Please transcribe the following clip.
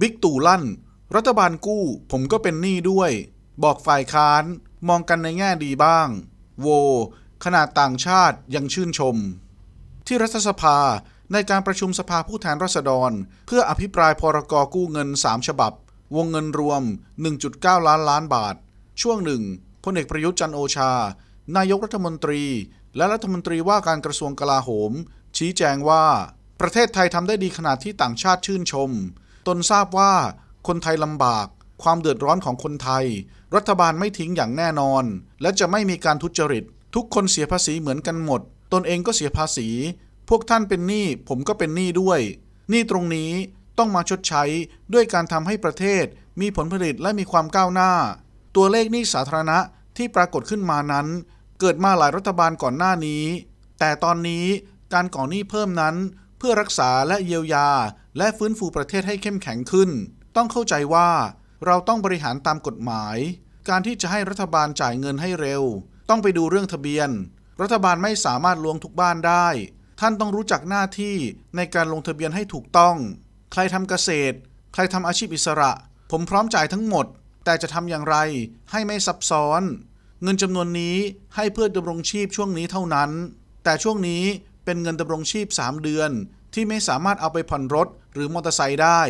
บิ๊กตู่ลั่น รัฐบาลกู้ ผมก็เป็นหนี้ด้วย บอกฝ่ายค้าน มองกันในแง่ดีบ้าง โว ขนาดต่างชาติยังชื่นชม ที่รัฐสภา ในการประชุมสภาผู้แทนราษฎร เพื่ออภิปรายพรกกู้เงิน3ฉบับ วงเงินรวม 1.9 ล้านล้านบาท ช่วงหนึ่ง พลเอกประยุทธ์จันโอชา นายกรัฐมนตรี และรัฐมนตรีว่าการกระทรวงกลาโหม ชี้แจงว่า ประเทศไทยทำได้ดีขนาดที่ต่างชาติชื่นชมตนทราบว่าคนไทยลำบาก ความเดือดร้อนของคนไทย รัฐบาลไม่ทิ้งอย่างแน่นอน และจะไม่มีการทุจริต ทุกคนเสียภาษีเหมือนกันหมด ตนเองก็เสียภาษี พวกท่านเป็นหนี้ผมก็เป็นหนี้ด้วยหนี้ตรงนี้ต้องมาชดใช้ด้วยการทำให้ประเทศ มีผลผลิตและมีความก้าวหน้า ตัวเลขหนี้สาธารณะ ที่ปรากฏขึ้นมานั้น เกิดมาหลายรัฐบาลก่อนหน้านี้ แต่ตอนนี้การก่อหนี้เพิ่มนั้น เพื่อรักษาและเยียวยาและฟื้นฟูประเทศให้เข้มแข็งขึ้น ต้องเข้าใจว่าเราต้องบริหารตามกฎหมาย การที่จะให้รัฐบาลจ่ายเงินให้เร็ว ต้องไปดูเรื่องทะเบียน รัฐบาลไม่สามารถลวงทุกบ้านได้ ท่านต้องรู้จักหน้าที่ในการลงทะเบียนให้ถูกต้อง ใครทำเกษตร ใครทำอาชีพอิสระ ผมพร้อมจ่ายทั้งหมด แต่จะทำอย่างไรให้ไม่ซับซ้อน เงินจำนวนนี้ให้เพื่อดำรงชีพช่วงนี้เท่านั้น แต่ช่วงนี้เป็นเงินดำรงชีพ3เดือนที่ไม่สามารถเอาไปผ่อนรถหรือมอเตอร์ไซค์ได้